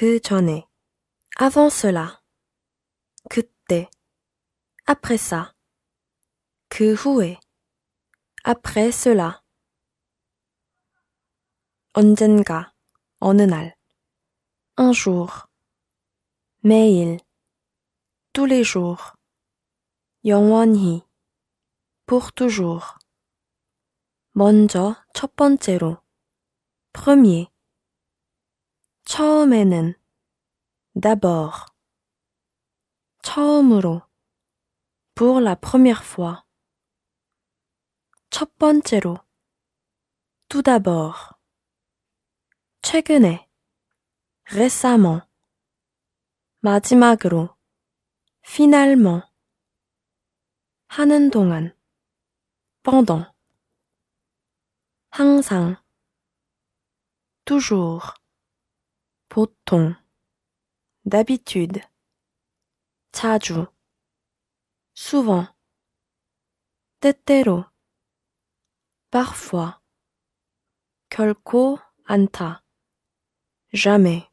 그 Avant cela. 그때. Après ça. 그 후에. Après cela. 언젠가. 어느 날. Un jour. 매일. Tous les jours. 영원히. Pour toujours. 먼저 첫 번째로. Premier. 처음에는 d'abord 처음으로 pour la première fois 첫 번째로 tout d'abord 최근에 récemment 마지막으로 finalement 하는 동안 pendant 항상 toujours 보통 d'habitude 자주 souvent 때때로 parfois 결코 않다 jamais